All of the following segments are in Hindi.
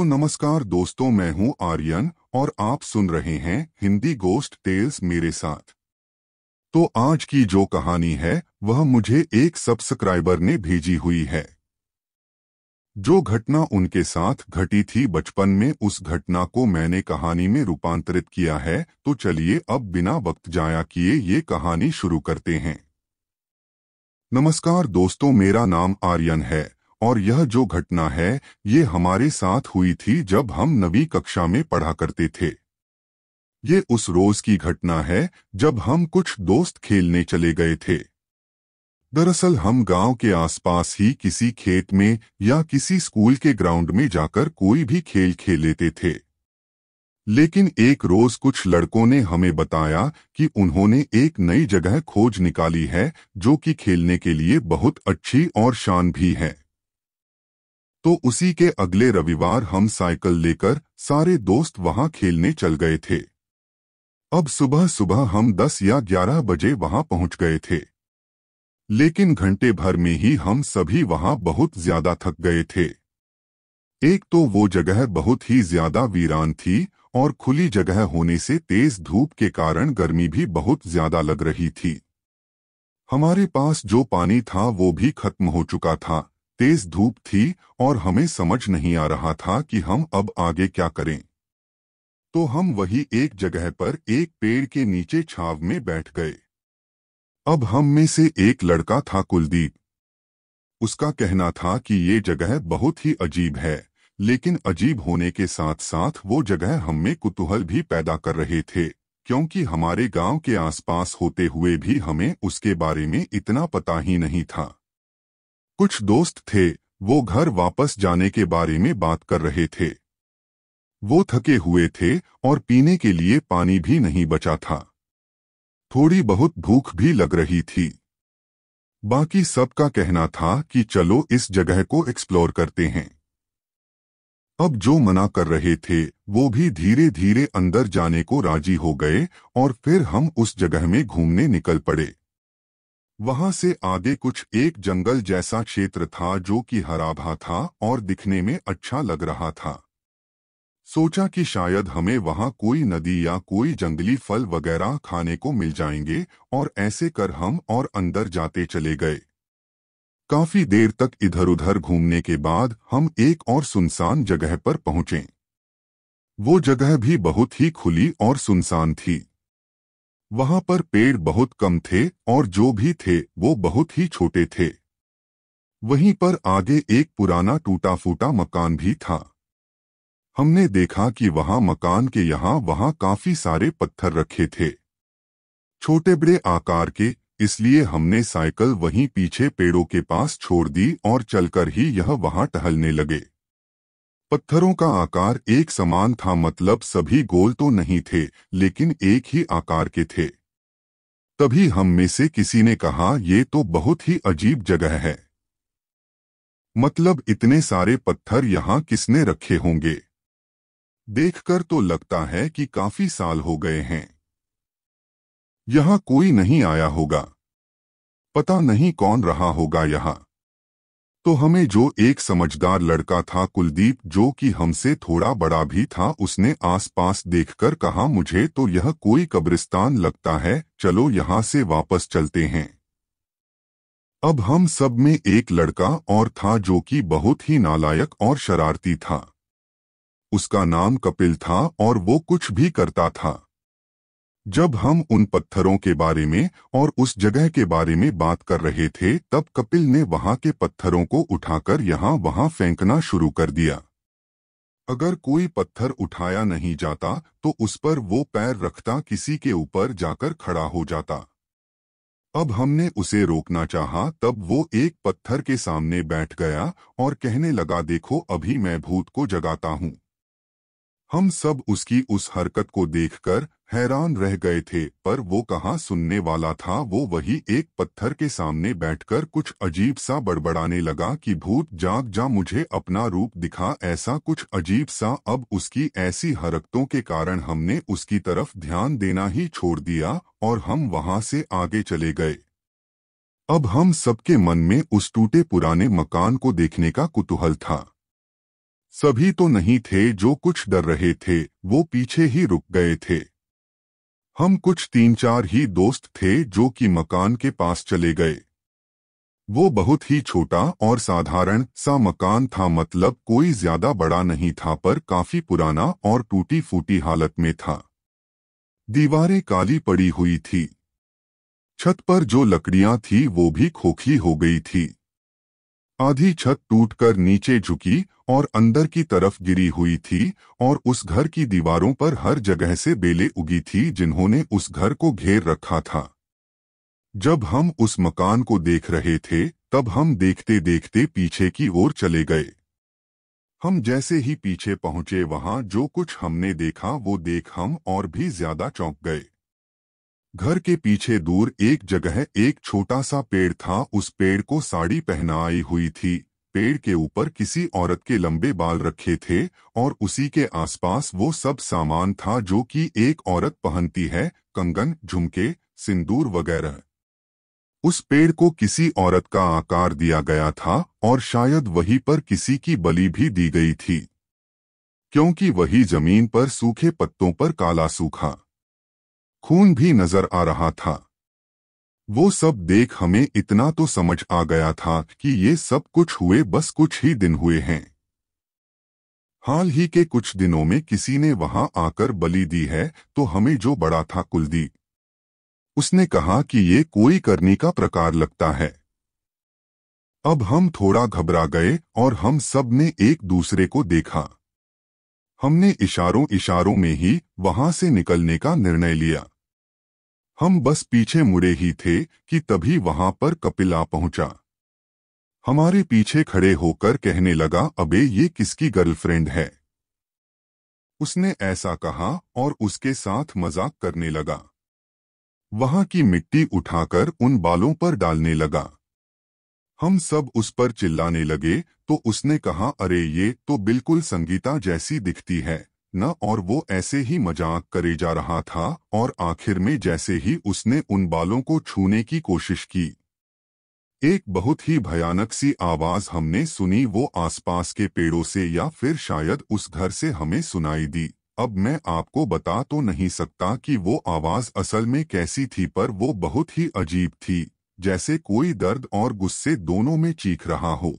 तो नमस्कार दोस्तों मैं हूं आर्यन और आप सुन रहे हैं हिंदी गोस्ट टेल्स मेरे साथ तो आज की जो कहानी है वह मुझे एक सब्सक्राइबर ने भेजी हुई है जो घटना उनके साथ घटी थी बचपन में उस घटना को मैंने कहानी में रूपांतरित किया है तो चलिए अब बिना वक्त जाया किए ये कहानी शुरू करते हैं नमस्कार दोस्तों मेरा नाम आर्यन है और यह जो घटना है ये हमारे साथ हुई थी जब हम नवी कक्षा में पढ़ा करते थे ये उस रोज की घटना है जब हम कुछ दोस्त खेलने चले गए थे दरअसल हम गांव के आसपास ही किसी खेत में या किसी स्कूल के ग्राउंड में जाकर कोई भी खेल खेल लेते थे लेकिन एक रोज कुछ लड़कों ने हमें बताया कि उन्होंने एक नई जगह खोज निकाली है जो कि खेलने के लिए बहुत अच्छी और शान भी है तो उसी के अगले रविवार हम साइकिल लेकर सारे दोस्त वहां खेलने चल गए थे अब सुबह सुबह हम 10 या 11 बजे वहां पहुंच गए थे लेकिन घंटे भर में ही हम सभी वहां बहुत ज्यादा थक गए थे एक तो वो जगह बहुत ही ज्यादा वीरान थी और खुली जगह होने से तेज धूप के कारण गर्मी भी बहुत ज्यादा लग रही थी हमारे पास जो पानी था वो भी खत्म हो चुका था तेज धूप थी और हमें समझ नहीं आ रहा था कि हम अब आगे क्या करें तो हम वही एक जगह पर एक पेड़ के नीचे छाव में बैठ गए अब हम में से एक लड़का था कुलदीप उसका कहना था कि ये जगह बहुत ही अजीब है लेकिन अजीब होने के साथ साथ वो जगह हम में कुतूहल भी पैदा कर रहे थे क्योंकि हमारे गांव के आसपास होते हुए भी हमें उसके बारे में इतना पता ही नहीं था कुछ दोस्त थे वो घर वापस जाने के बारे में बात कर रहे थे वो थके हुए थे और पीने के लिए पानी भी नहीं बचा था थोड़ी बहुत भूख भी लग रही थी बाकी सबका कहना था कि चलो इस जगह को एक्सप्लोर करते हैं अब जो मना कर रहे थे वो भी धीरे धीरे अंदर जाने को राजी हो गए और फिर हम उस जगह में घूमने निकल पड़े वहां से आगे कुछ एक जंगल जैसा क्षेत्र था जो कि हराभा था और दिखने में अच्छा लग रहा था सोचा कि शायद हमें वहां कोई नदी या कोई जंगली फल वगैरह खाने को मिल जाएंगे और ऐसे कर हम और अंदर जाते चले गए काफी देर तक इधर उधर घूमने के बाद हम एक और सुनसान जगह पर पहुंचे वो जगह भी बहुत ही खुली और सुनसान थी वहां पर पेड़ बहुत कम थे और जो भी थे वो बहुत ही छोटे थे वहीं पर आगे एक पुराना टूटा फूटा मकान भी था हमने देखा कि वहां मकान के यहाँ वहां काफी सारे पत्थर रखे थे छोटे बड़े आकार के इसलिए हमने साइकिल वहीं पीछे पेड़ों के पास छोड़ दी और चलकर ही यह वहां टहलने लगे पत्थरों का आकार एक समान था मतलब सभी गोल तो नहीं थे लेकिन एक ही आकार के थे तभी हम में से किसी ने कहा ये तो बहुत ही अजीब जगह है मतलब इतने सारे पत्थर यहां किसने रखे होंगे देखकर तो लगता है कि काफी साल हो गए हैं यहाँ कोई नहीं आया होगा पता नहीं कौन रहा होगा यहाँ तो हमें जो एक समझदार लड़का था कुलदीप जो कि हमसे थोड़ा बड़ा भी था उसने आसपास देखकर कहा मुझे तो यह कोई कब्रिस्तान लगता है चलो यहाँ से वापस चलते हैं अब हम सब में एक लड़का और था जो कि बहुत ही नालायक और शरारती था उसका नाम कपिल था और वो कुछ भी करता था जब हम उन पत्थरों के बारे में और उस जगह के बारे में बात कर रहे थे तब कपिल ने वहां के पत्थरों को उठाकर यहाँ वहां फेंकना शुरू कर दिया अगर कोई पत्थर उठाया नहीं जाता तो उस पर वो पैर रखता किसी के ऊपर जाकर खड़ा हो जाता अब हमने उसे रोकना चाहा तब वो एक पत्थर के सामने बैठ गया और कहने लगा देखो अभी मैं भूत को जगाता हूं हम सब उसकी उस हरकत को देखकर हैरान रह गए थे पर वो कहाँ सुनने वाला था वो वही एक पत्थर के सामने बैठकर कुछ अजीब सा बड़बड़ाने लगा कि भूत जाग जा मुझे अपना रूप दिखा ऐसा कुछ अजीब सा अब उसकी ऐसी हरकतों के कारण हमने उसकी तरफ ध्यान देना ही छोड़ दिया और हम वहाँ से आगे चले गए अब हम सबके मन में उस टूटे पुराने मकान को देखने का कुतूहल था सभी तो नहीं थे जो कुछ डर रहे थे वो पीछे ही रुक गए थे हम कुछ तीन चार ही दोस्त थे जो कि मकान के पास चले गए वो बहुत ही छोटा और साधारण सा मकान था मतलब कोई ज्यादा बड़ा नहीं था पर काफी पुराना और टूटी फूटी हालत में था दीवारें काली पड़ी हुई थी छत पर जो लकड़ियां थी वो भी खोखली हो गई थी आधी छत टूटकर नीचे झुकी और अंदर की तरफ गिरी हुई थी और उस घर की दीवारों पर हर जगह से बेले उगी थी जिन्होंने उस घर को घेर रखा था जब हम उस मकान को देख रहे थे तब हम देखते देखते पीछे की ओर चले गए हम जैसे ही पीछे पहुंचे वहां जो कुछ हमने देखा वो देख हम और भी ज्यादा चौंक गए घर के पीछे दूर एक जगह एक छोटा सा पेड़ था उस पेड़ को साड़ी पहनाई हुई थी पेड़ के ऊपर किसी औरत के लंबे बाल रखे थे और उसी के आसपास वो सब सामान था जो कि एक औरत पहनती है कंगन झुमके सिंदूर वगैरह उस पेड़ को किसी औरत का आकार दिया गया था और शायद वहीं पर किसी की बलि भी दी गई थी क्योंकि वही जमीन पर सूखे पत्तों पर काला सूखा खून भी नजर आ रहा था वो सब देख हमें इतना तो समझ आ गया था कि ये सब कुछ हुए बस कुछ ही दिन हुए हैं हाल ही के कुछ दिनों में किसी ने वहां आकर बलि दी है तो हमें जो बड़ा था कुलदीप उसने कहा कि ये कोई करनी का प्रकार लगता है अब हम थोड़ा घबरा गए और हम सब ने एक दूसरे को देखा हमने इशारों इशारों में ही वहां से निकलने का निर्णय लिया हम बस पीछे मुड़े ही थे कि तभी वहां पर कपिला पहुंचा हमारे पीछे खड़े होकर कहने लगा अबे ये किसकी गर्लफ्रेंड है उसने ऐसा कहा और उसके साथ मजाक करने लगा वहां की मिट्टी उठाकर उन बालों पर डालने लगा हम सब उस पर चिल्लाने लगे तो उसने कहा अरे ये तो बिल्कुल संगीता जैसी दिखती है न और वो ऐसे ही मजाक करे जा रहा था और आखिर में जैसे ही उसने उन बालों को छूने की कोशिश की एक बहुत ही भयानक सी आवाज हमने सुनी वो आसपास के पेड़ों से या फिर शायद उस घर से हमें सुनाई दी अब मैं आपको बता तो नहीं सकता कि वो आवाज असल में कैसी थी पर वो बहुत ही अजीब थी जैसे कोई दर्द और गुस्से दोनों में चीख रहा हो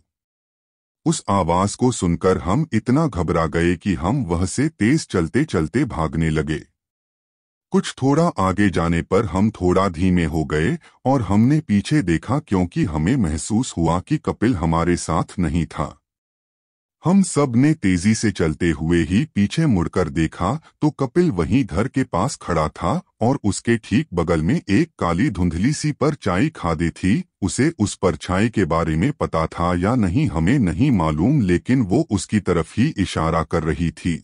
उस आवाज को सुनकर हम इतना घबरा गए कि हम वह से तेज चलते चलते भागने लगे कुछ थोड़ा आगे जाने पर हम थोड़ा धीमे हो गए और हमने पीछे देखा क्योंकि हमें महसूस हुआ कि कपिल हमारे साथ नहीं था हम सब ने तेजी से चलते हुए ही पीछे मुड़कर देखा तो कपिल वहीं घर के पास खड़ा था और उसके ठीक बगल में एक काली धुंधली सी पर चाय खा दी थी उसे उस परछाई के बारे में पता था या नहीं हमें नहीं मालूम लेकिन वो उसकी तरफ ही इशारा कर रही थी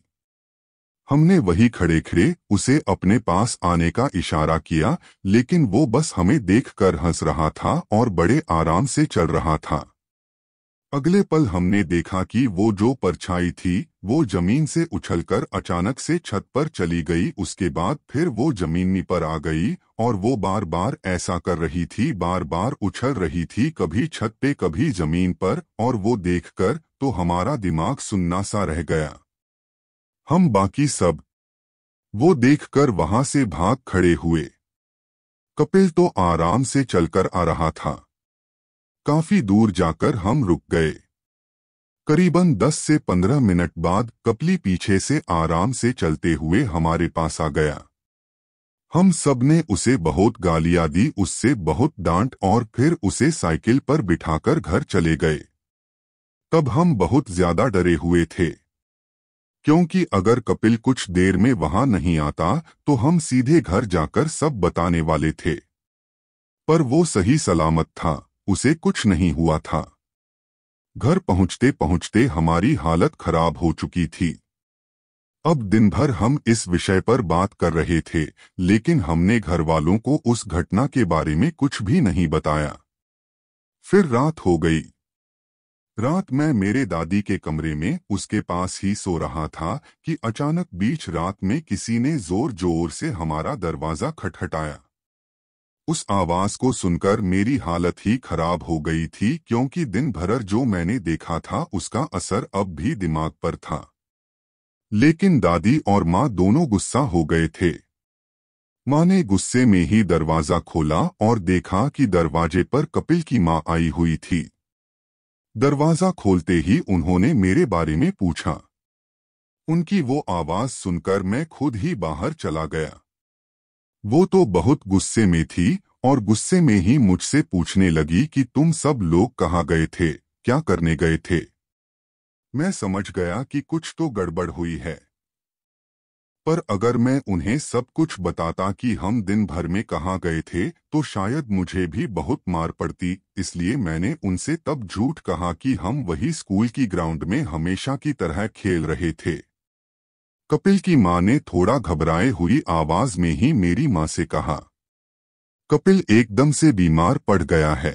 हमने वही खड़े खड़े उसे अपने पास आने का इशारा किया लेकिन वो बस हमें देखकर हंस रहा था और बड़े आराम से चल रहा था अगले पल हमने देखा कि वो जो परछाई थी वो जमीन से उछलकर अचानक से छत पर चली गई उसके बाद फिर वो जमीनी पर आ गई और वो बार बार ऐसा कर रही थी बार बार उछल रही थी कभी छत पे कभी जमीन पर और वो देखकर तो हमारा दिमाग सुन्ना सा रह गया हम बाकी सब वो देखकर वहां से भाग खड़े हुए कपिल तो आराम से चलकर आ रहा था काफी दूर जाकर हम रुक गए करीबन 10 से 15 मिनट बाद कपली पीछे से आराम से चलते हुए हमारे पास आ गया हम सब ने उसे बहुत गालियां दी उससे बहुत डांट और फिर उसे साइकिल पर बिठाकर घर चले गए तब हम बहुत ज्यादा डरे हुए थे क्योंकि अगर कपिल कुछ देर में वहां नहीं आता तो हम सीधे घर जाकर सब बताने वाले थे पर वो सही सलामत था उसे कुछ नहीं हुआ था घर पहुंचते पहुंचते हमारी हालत खराब हो चुकी थी अब दिन भर हम इस विषय पर बात कर रहे थे लेकिन हमने घर वालों को उस घटना के बारे में कुछ भी नहीं बताया फिर रात हो गई रात मैं मेरे दादी के कमरे में उसके पास ही सो रहा था कि अचानक बीच रात में किसी ने जोर जोर से हमारा दरवाजा खटखटाया उस आवाज को सुनकर मेरी हालत ही खराब हो गई थी क्योंकि दिन भर जो मैंने देखा था उसका असर अब भी दिमाग पर था लेकिन दादी और माँ दोनों गुस्सा हो गए थे माँ ने गुस्से में ही दरवाजा खोला और देखा कि दरवाजे पर कपिल की माँ आई हुई थी दरवाजा खोलते ही उन्होंने मेरे बारे में पूछा उनकी वो आवाज सुनकर मैं खुद ही बाहर चला गया वो तो बहुत गुस्से में थी और गुस्से में ही मुझसे पूछने लगी कि तुम सब लोग कहाँ गए थे क्या करने गए थे मैं समझ गया कि कुछ तो गड़बड़ हुई है पर अगर मैं उन्हें सब कुछ बताता कि हम दिन भर में कहाँ गए थे तो शायद मुझे भी बहुत मार पड़ती इसलिए मैंने उनसे तब झूठ कहा कि हम वही स्कूल की ग्राउंड में हमेशा की तरह खेल रहे थे कपिल की मां ने थोड़ा घबराए हुई आवाज में ही मेरी मां से कहा कपिल एकदम से बीमार पड़ गया है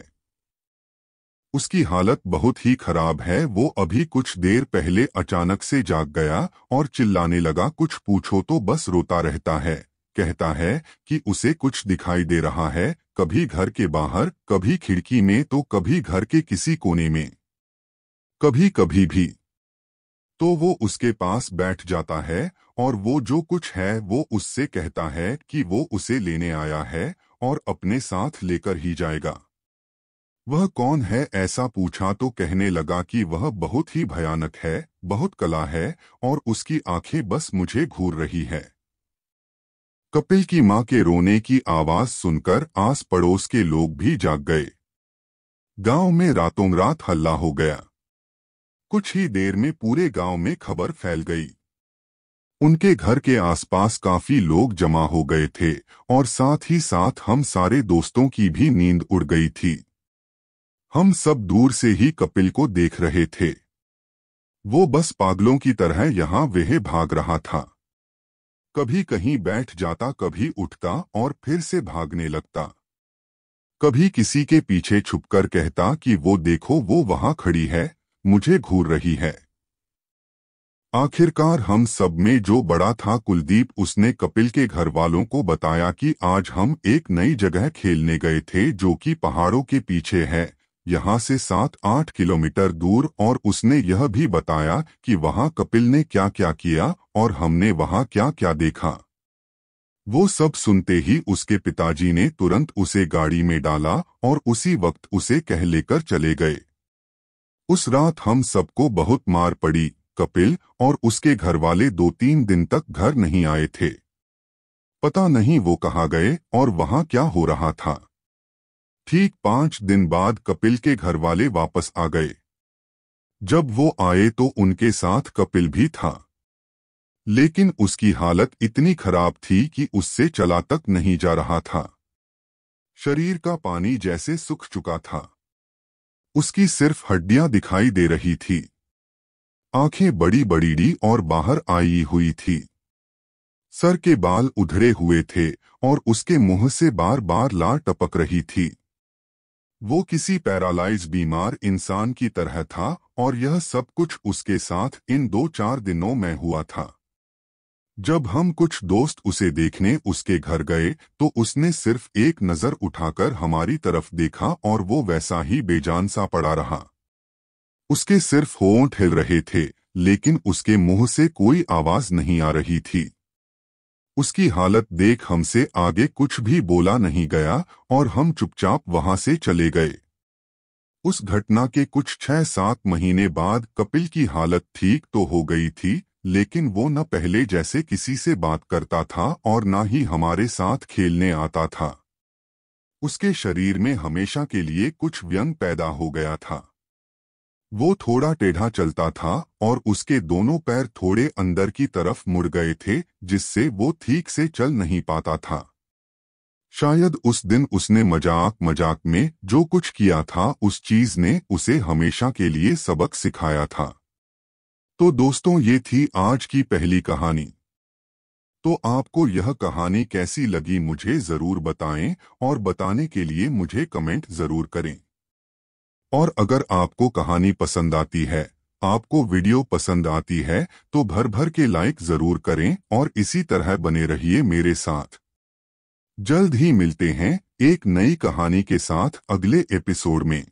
उसकी हालत बहुत ही खराब है वो अभी कुछ देर पहले अचानक से जाग गया और चिल्लाने लगा कुछ पूछो तो बस रोता रहता है कहता है कि उसे कुछ दिखाई दे रहा है कभी घर के बाहर कभी खिड़की में तो कभी घर के किसी कोने में कभी कभी भी तो वो उसके पास बैठ जाता है और वो जो कुछ है वो उससे कहता है कि वो उसे लेने आया है और अपने साथ लेकर ही जाएगा वह कौन है ऐसा पूछा तो कहने लगा कि वह बहुत ही भयानक है बहुत कला है और उसकी आंखें बस मुझे घूर रही है कपिल की मां के रोने की आवाज सुनकर आस पड़ोस के लोग भी जाग गए गांव में रातों रात हल्ला हो गया कुछ ही देर में पूरे गांव में खबर फैल गई उनके घर के आसपास काफी लोग जमा हो गए थे और साथ ही साथ हम सारे दोस्तों की भी नींद उड़ गई थी हम सब दूर से ही कपिल को देख रहे थे वो बस पागलों की तरह यहां वह भाग रहा था कभी कहीं बैठ जाता कभी उठता और फिर से भागने लगता कभी किसी के पीछे छुपकर कहता कि वो देखो वो वहां खड़ी है मुझे घूर रही है आखिरकार हम सब में जो बड़ा था कुलदीप उसने कपिल के घर वालों को बताया कि आज हम एक नई जगह खेलने गए थे जो कि पहाड़ों के पीछे है यहाँ से सात आठ किलोमीटर दूर और उसने यह भी बताया कि वहाँ कपिल ने क्या क्या किया और हमने वहाँ क्या क्या देखा वो सब सुनते ही उसके पिताजी ने तुरंत उसे गाड़ी में डाला और उसी वक्त उसे कह लेकर चले गए उस रात हम सबको बहुत मार पड़ी कपिल और उसके घरवाले दो तीन दिन तक घर नहीं आए थे पता नहीं वो कहाँ गए और वहां क्या हो रहा था ठीक पांच दिन बाद कपिल के घरवाले वापस आ गए जब वो आए तो उनके साथ कपिल भी था लेकिन उसकी हालत इतनी खराब थी कि उससे चला तक नहीं जा रहा था शरीर का पानी जैसे सूख चुका था उसकी सिर्फ हड्डियां दिखाई दे रही थी आंखें बड़ी बड़ी और बाहर आई हुई थी सर के बाल उधरे हुए थे और उसके मुंह से बार बार लार टपक रही थी वो किसी पैरालाइज बीमार इंसान की तरह था और यह सब कुछ उसके साथ इन दो चार दिनों में हुआ था जब हम कुछ दोस्त उसे देखने उसके घर गए तो उसने सिर्फ एक नज़र उठाकर हमारी तरफ देखा और वो वैसा ही बेजान सा पड़ा रहा उसके सिर्फ होंठ हिल रहे थे लेकिन उसके मुंह से कोई आवाज नहीं आ रही थी उसकी हालत देख हमसे आगे कुछ भी बोला नहीं गया और हम चुपचाप वहां से चले गए उस घटना के कुछ छह सात महीने बाद कपिल की हालत ठीक तो हो गई थी लेकिन वो न पहले जैसे किसी से बात करता था और न ही हमारे साथ खेलने आता था उसके शरीर में हमेशा के लिए कुछ व्यंग पैदा हो गया था वो थोड़ा टेढ़ा चलता था और उसके दोनों पैर थोड़े अंदर की तरफ मुड़ गए थे जिससे वो ठीक से चल नहीं पाता था शायद उस दिन उसने मजाक मजाक में जो कुछ किया था उस चीज ने उसे हमेशा के लिए सबक सिखाया था तो दोस्तों ये थी आज की पहली कहानी तो आपको यह कहानी कैसी लगी मुझे जरूर बताएं और बताने के लिए मुझे कमेंट जरूर करें और अगर आपको कहानी पसंद आती है आपको वीडियो पसंद आती है तो भर भर के लाइक जरूर करें और इसी तरह बने रहिए मेरे साथ जल्द ही मिलते हैं एक नई कहानी के साथ अगले एपिसोड में